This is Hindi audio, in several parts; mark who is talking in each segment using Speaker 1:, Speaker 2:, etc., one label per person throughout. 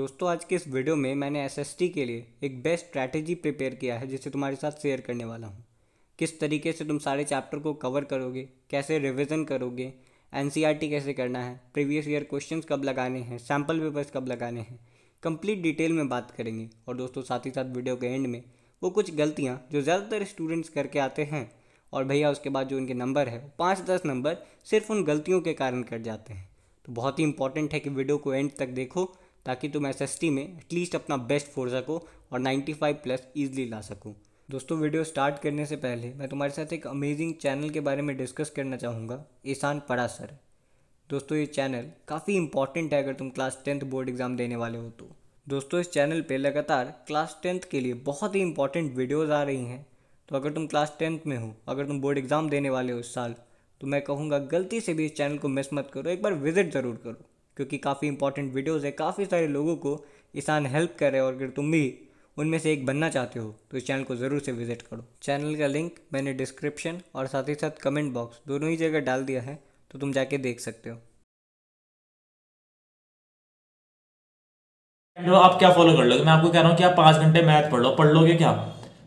Speaker 1: दोस्तों आज के इस वीडियो में मैंने एस के लिए एक बेस्ट स्ट्रैटेजी प्रिपेयर किया है जिसे तुम्हारे साथ शेयर करने वाला हूँ किस तरीके से तुम सारे चैप्टर को कवर करोगे कैसे रिविज़न करोगे एन e कैसे करना है प्रीवियस ईयर क्वेश्चंस कब लगाने हैं सैम्पल पेपर्स कब लगाने हैं कंप्लीट डिटेल में बात करेंगे और दोस्तों साथ ही साथ वीडियो के एंड में वो कुछ गलतियाँ जो ज़्यादातर स्टूडेंट्स करके आते हैं और भैया उसके बाद जो उनके नंबर है पाँच दस नंबर सिर्फ उन गलतियों के कारण कट जाते हैं तो बहुत ही इंपॉर्टेंट है कि वीडियो को एंड तक देखो ताकि तुम एस एस टी में एटलीस्ट अपना बेस्ट फोड़ सको और 95 प्लस ईजिली ला सको दोस्तों वीडियो स्टार्ट करने से पहले मैं तुम्हारे साथ एक अमेजिंग चैनल के बारे में डिस्कस करना चाहूँगा ईशान पड़ा सर दोस्तों ये चैनल काफ़ी इंपॉर्टेंट है अगर तुम क्लास टेंथ बोर्ड एग्ज़ाम देने वाले हो तो दोस्तों इस चैनल पे लगातार क्लास टेंथ के लिए बहुत ही इंपॉर्टेंट वीडियोज़ आ रही हैं तो अगर तुम क्लास टेंथ में हो अगर तुम बोर्ड एग्ज़ाम देने वाले हो इस साल तो मैं कहूँगा गलती से भी इस चैनल को मिस मत करो एक बार विज़िट ज़रूर करो क्योंकि काफ़ी इंपॉर्टेंट वीडियोज़ है काफ़ी सारे लोगों को किसान हेल्प कर रहे और अगर तुम भी उनमें से एक बनना चाहते हो तो इस चैनल को ज़रूर से विजिट करो चैनल का लिंक मैंने डिस्क्रिप्शन और साथ ही साथ कमेंट बॉक्स दोनों ही जगह डाल दिया है तो तुम जाके देख सकते हो आप क्या फॉलो कर लोगे मैं आपको कह रहा हूँ कि आप पाँच घंटे मैथ पढ़ लो पढ़ लोगे क्या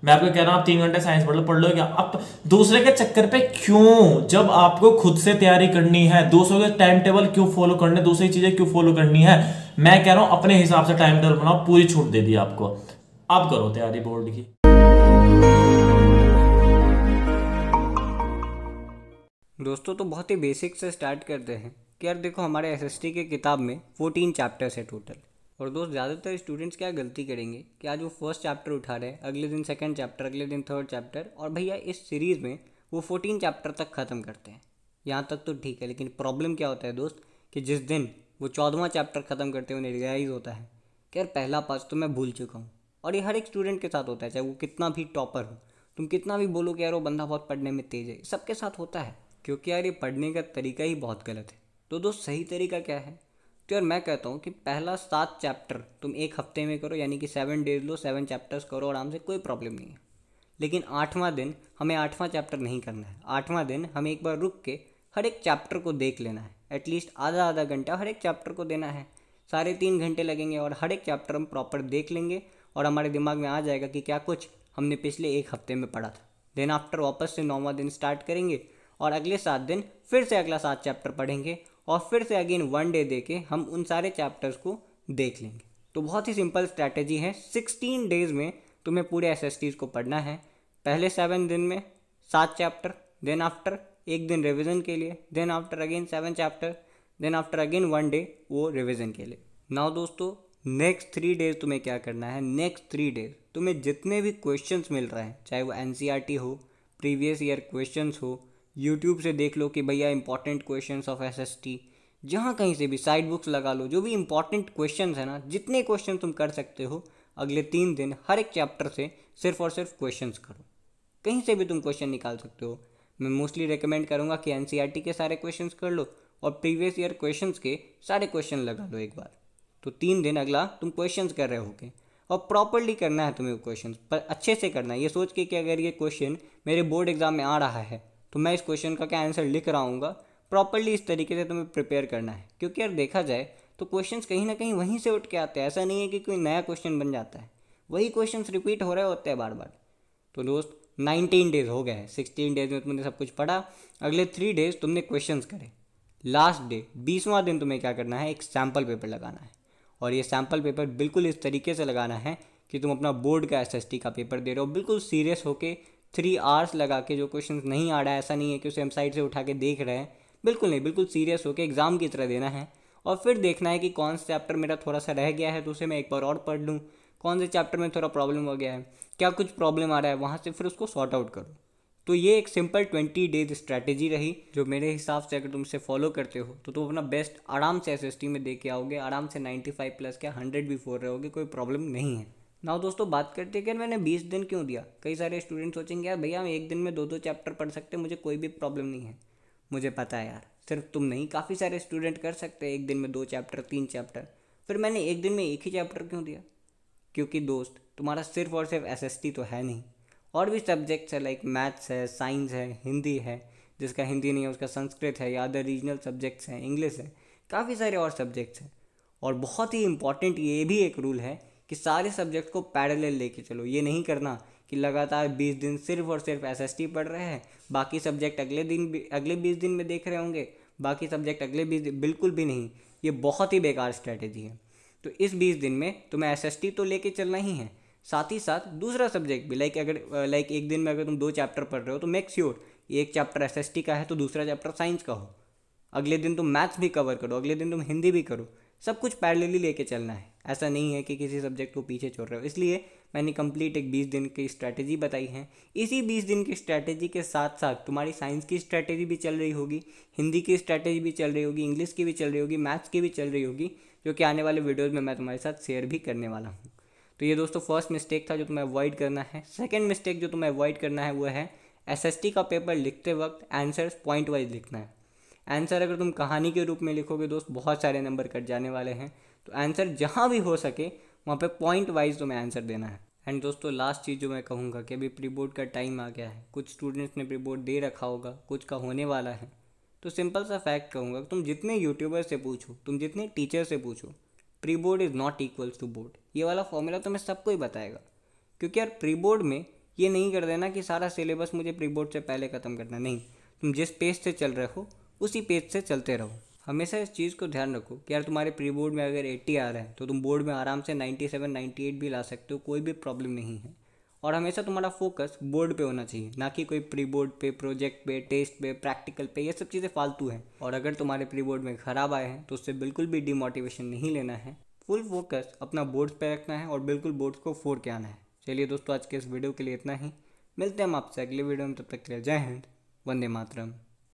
Speaker 1: मैं आपको कह रहा हूँ आप तीन घंटे साइंस पढ़ लो पढ़ लो क्या आप दूसरे के चक्कर पे क्यों जब आपको खुद से तैयारी करनी है दूसरों के टाइम टेबल क्यों फॉलो करने दूसरी चीजें क्यों फॉलो करनी है मैं कह रहा हूँ अपने हिसाब से टाइम टेबल बनाओ पूरी छूट दे दी आपको आप करो तैयारी बोर्ड की दोस्तों तो बहुत ही बेसिक से स्टार्ट करते हैं कि यार देखो हमारे एसएसटी के किताब में 14 चैप्टर्स है टोटल और दोस्त ज़्यादातर स्टूडेंट्स क्या गलती करेंगे कि आज वो फर्स्ट चैप्टर उठा रहे हैं अगले दिन सेकंड चैप्टर अगले दिन थर्ड चैप्टर और भैया इस सीरीज़ में वो फोर्टीन चैप्टर तक ख़त्म करते हैं यहाँ तक तो ठीक है लेकिन प्रॉब्लम क्या होता है दोस्त कि जिस दिन वो चौदवा चैप्टर ख़त्म करते हैं उन्हें रियलाइज़ होता है कि यार पहला पास तो मैं भूल चुका हूँ और ये हर एक स्टूडेंट के साथ होता है चाहे वो कितना भी टॉपर हो तुम कितना भी बोलो कि यार वो बंदा बहुत पढ़ने में तेज़ है सबके साथ होता है क्योंकि यार ये पढ़ने का तरीका ही बहुत गलत है तो दोस्त सही तरीका क्या है तो यार मैं कहता हूँ कि पहला सात चैप्टर तुम एक हफ्ते में करो यानी कि सेवन डेज लो सेवन चैप्टर्स करो आराम से कोई प्रॉब्लम नहीं है लेकिन आठवां दिन हमें आठवां चैप्टर नहीं करना है आठवां दिन हमें एक बार रुक के हर एक चैप्टर को देख लेना है एटलीस्ट आधा आधा घंटा हर एक चैप्टर को देना है साढ़े तीन घंटे लगेंगे और हर एक चैप्टर हम प्रॉपर देख लेंगे और हमारे दिमाग में आ जाएगा कि क्या कुछ हमने पिछले एक हफ्ते में पढ़ा था देन आफ्टर वापस से नौवा दिन स्टार्ट करेंगे और अगले सात दिन फिर से अगला सात चैप्टर पढ़ेंगे और फिर से अगेन वन डे दे के हम उन सारे चैप्टर्स को देख लेंगे तो बहुत ही सिंपल स्ट्रैटेजी है सिक्सटीन डेज में तुम्हें पूरे एस एस टीज़ को पढ़ना है पहले सेवन दिन में सात चैप्टर देन आफ्टर एक दिन रिविज़न के लिए then after again seven chapter then after again one day वो रिविज़न के लिए नाउ दोस्तों नेक्स्ट थ्री डेज तुम्हें क्या करना है नेक्स्ट थ्री डेज तुम्हें जितने भी क्वेश्चंस मिल रहे हैं चाहे वो एन e हो प्रीवियस ईयर क्वेश्चंस हो यूट्यूब से देख लो कि भैया important question of S S T जहाँ कहीं से भी साइड बुक्स लगा लो जो भी इंपॉर्टेंट क्वेश्चन है ना जितने क्वेश्चन तुम कर सकते हो अगले तीन दिन हर एक चैप्टर से सिर्फ और सिर्फ क्वेश्चन करो कहीं से भी तुम क्वेश्चन निकाल सकते हो मैं मोस्टली रिकमेंड करूँगा कि एन e के सारे क्वेश्चन कर लो और प्रीवियस ईयर क्वेश्चन के सारे क्वेश्चन लगा लो एक बार तो तीन दिन अगला तुम क्वेश्चन कर रहे होगे और प्रॉपरली करना है तुम्हें क्वेश्चन पर अच्छे से करना है ये सोच के कि अगर ये क्वेश्चन मेरे बोर्ड एग्जाम में आ रहा है तो मैं इस क्वेश्चन का क्या आंसर लिख रहा हूँ प्रॉपरली इस तरीके से तुम्हें प्रिपेयर करना है क्योंकि अगर देखा जाए तो क्वेश्चन कहीं ना कहीं वहीं से उठ के आते हैं ऐसा नहीं है कि कोई नया क्वेश्चन बन जाता है वही क्वेश्चन रिपीट हो रहे होते हैं बार बार तो दोस्त नाइनटीन डेज हो गए सिक्सटीन डेज में तुमने सब कुछ पढ़ा अगले थ्री डेज तुमने क्वेश्चन करे लास्ट डे बीसवां दिन तुम्हें क्या करना है एक सैम्पल पेपर लगाना है और ये सैम्पल पेपर बिल्कुल इस तरीके से लगाना है कि तुम अपना बोर्ड का एस का पेपर दे रहे हो बिल्कुल सीरियस होके थ्री आवर्स लगा के जो क्वेश्चन नहीं आ रहा है ऐसा नहीं है कि उसे हम साइड से उठा के देख रहे हैं बिल्कुल नहीं बिल्कुल सीरियस होकर एग्ज़ाम की तरह देना है और फिर देखना है कि कौन सा चैप्टर मेरा थोड़ा सा रह गया है तो उसे मैं एक बार और पढ़ लूँ कौन से चैप्टर में थोड़ा प्रॉब्लम हो गया है क्या कुछ प्रॉब्लम आ रहा है वहाँ से फिर उसको सॉर्ट आउट करो तो ये एक सिंपल ट्वेंटी डेज स्ट्रैटेजी रही जो मेरे हिसाब से अगर तुम इसे फॉलो करते हो तो तुम अपना बेस्ट आराम से एस में दे के आओगे आराम से नाइन्टी फाइव प्लस क्या हंड्रेड भी फोर रहोगे कोई प्रॉब्लम नहीं है ना दोस्तों बात करते हैं कि मैंने बीस दिन क्यों दिया कई सारे स्टूडेंट सोचेंगे यार भैया हम एक दिन में दो दो चैप्टर पढ़ सकते हैं मुझे कोई भी प्रॉब्लम नहीं है मुझे पता है यार सिर्फ तुम नहीं काफ़ी सारे स्टूडेंट कर सकते हैं एक दिन में दो चैप्टर तीन चैप्टर फिर मैंने एक दिन में एक ही चैप्टर क्यों दिया क्योंकि दोस्त तुम्हारा सिर्फ और सिर्फ एस तो है नहीं और भी सब्जेक्ट्स है लाइक मैथ्स है साइंस है हिंदी है जिसका हिंदी नहीं है उसका संस्कृत है या अदर रीजनल सब्जेक्ट्स हैं इंग्लिश है काफ़ी सारे और सब्जेक्ट्स हैं और बहुत ही इम्पॉर्टेंट ये भी एक रूल है कि सारे सब्जेक्ट को पैरेलल लेके चलो ये नहीं करना कि लगातार बीस दिन सिर्फ और सिर्फ एस पढ़ रहे हैं बाकी सब्जेक्ट अगले दिन भी अगले बीस दिन में देख रहे होंगे बाकी सब्जेक्ट अगले बीस दिन बिल्कुल भी नहीं ये बहुत ही बेकार स्ट्रैटेजी है तो इस बीस दिन में तुम्हें एस तो लेके चलना ही है साथ ही साथ दूसरा सब्जेक्ट भी लाइक अगर लाइक एक दिन में अगर तुम दो चैप्टर पढ़ रहे हो तो मेक श्योर एक चैप्टर एस का है तो दूसरा चैप्टर साइंस का हो अगले दिन तुम मैथ्स भी कवर करो अगले दिन तुम हिंदी भी करो सब कुछ पैरेलली लेके चलना है ऐसा नहीं है कि किसी सब्जेक्ट को पीछे छोड़ रहे हो इसलिए मैंने कंप्लीट एक बीस दिन की स्ट्रैटेजी बताई है इसी बीस दिन की स्ट्रैटेजी के साथ साथ तुम्हारी साइंस की स्ट्रैटेजी भी चल रही होगी हिंदी की स्ट्रैटेजी भी चल रही होगी इंग्लिश की भी चल रही होगी मैथ्स की भी चल रही होगी जो कि आने वाले वीडियोज़ में मैं तुम्हारे साथ शेयर भी करने वाला हूँ तो ये दोस्तों फर्स्ट मिस्टेक था जो तुम्हें अवॉइड करना है सेकेंड मिस्टेक जो तुम्हें अवॉइड करना है वो है एस का पेपर लिखते वक्त आंसर्स पॉइंट वाइज लिखना है आंसर अगर तुम कहानी के रूप में लिखोगे दोस्त बहुत सारे नंबर कट जाने वाले हैं तो आंसर जहाँ भी हो सके वहाँ पे पॉइंट वाइज तुम्हें आंसर देना है एंड दोस्तों लास्ट चीज़ जो मैं कहूँगा कि अभी प्री बोर्ड का टाइम आ गया है कुछ स्टूडेंट्स ने प्री बोर्ड दे रखा होगा कुछ का होने वाला है तो सिंपल सा फैक्ट कहूँगा तुम जितने यूट्यूबर से पूछो तुम जितने टीचर से पूछो pre board is not equals to board ये वाला फॉर्मूला तुम्हें सबको ही बताएगा क्योंकि यार प्री बोर्ड में ये नहीं कर देना कि सारा सिलेबस मुझे प्री बोर्ड से पहले ख़त्म करना नहीं तुम जिस पेज से चल रहे हो उसी पेज से चलते रहो हमेशा इस चीज़ को ध्यान रखो कि यार तुम्हारे प्री बोर्ड में अगर 80 आ रहे हैं तो तुम बोर्ड में आराम से 97, 98 भी ला सकते हो कोई भी प्रॉब्लम नहीं है और हमेशा तुम्हारा फोकस बोर्ड पे होना चाहिए ना कि कोई प्री बोर्ड पे प्रोजेक्ट पे टेस्ट पे प्रैक्टिकल पे ये सब चीज़ें फालतू हैं और अगर तुम्हारे प्री बोर्ड में ख़राब आए हैं तो उससे बिल्कुल भी डिमोटिवेशन नहीं लेना है फुल फोकस अपना बोर्ड्स पे रखना है और बिल्कुल बोर्ड्स को फोड़ के आना है चलिए दोस्तों आज के इस वीडियो के लिए इतना ही मिलते हैं हम आपसे अगले वीडियो में तब तक के लिए जय हिंद वंदे मातरम